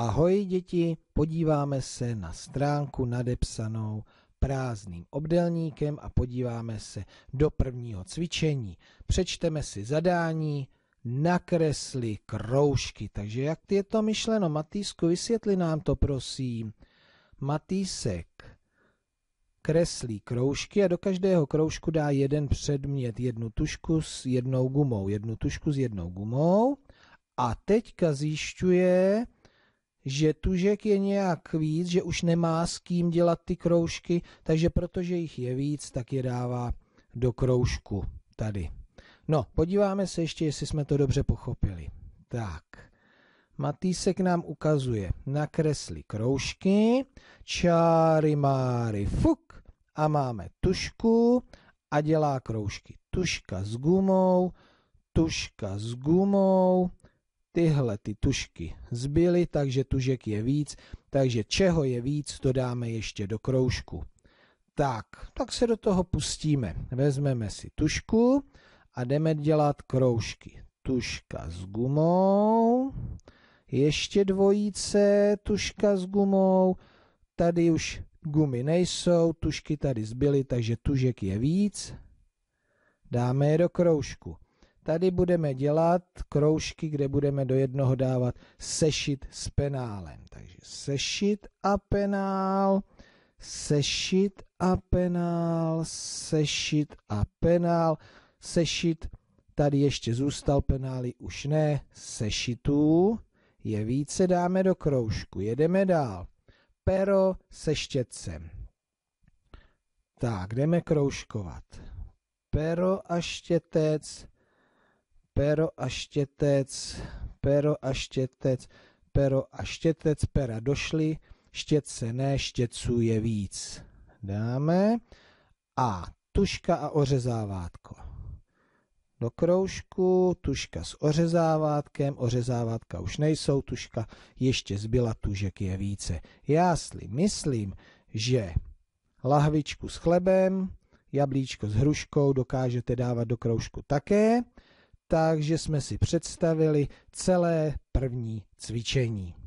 Ahoj děti, podíváme se na stránku nadepsanou prázdným obdelníkem a podíváme se do prvního cvičení. Přečteme si zadání, nakresli kroužky. Takže jak je to myšleno? Matýsku, vysvětli nám to, prosím. Matýsek kreslí kroužky a do každého kroužku dá jeden předmět, jednu tušku s jednou gumou, jednu tušku s jednou gumou. A teďka zjišťuje, že tužek je nějak víc, že už nemá s kým dělat ty kroužky, takže protože jich je víc, tak je dává do kroužku tady. No, podíváme se ještě, jestli jsme to dobře pochopili. Tak, Matýsek nám ukazuje, nakreslí kroužky, čáry máry fuk a máme tušku a dělá kroužky. Tuška s gumou, tuška s gumou, tyhle ty tušky zbyly, takže tužek je víc, takže čeho je víc, to dáme ještě do kroužku. Tak, tak se do toho pustíme. Vezmeme si tušku a jdeme dělat kroužky. Tuška s gumou, ještě dvojice, tuška s gumou, tady už gumy nejsou, tušky tady zbyly, takže tužek je víc. Dáme je do kroužku. Tady budeme dělat kroužky, kde budeme do jednoho dávat sešit s penálem. Takže sešit a penál, sešit a penál, sešit a penál, sešit, tady ještě zůstal penály, už ne, sešitů je více, dáme do kroužku, jedeme dál. Pero se štětcem. Tak, jdeme kroužkovat. Pero a štětec, pero a štětec, pero a štětec, pero a štětec, pera došly, štětce ne, štěců je víc. Dáme a tuška a ořezávátko. Do kroužku, tuška s ořezávátkem, ořezávátka už nejsou, tuška ještě zbyla, tužek je více. Já si myslím, že lahvičku s chlebem, jablíčko s hruškou dokážete dávat do kroužku také takže jsme si představili celé první cvičení.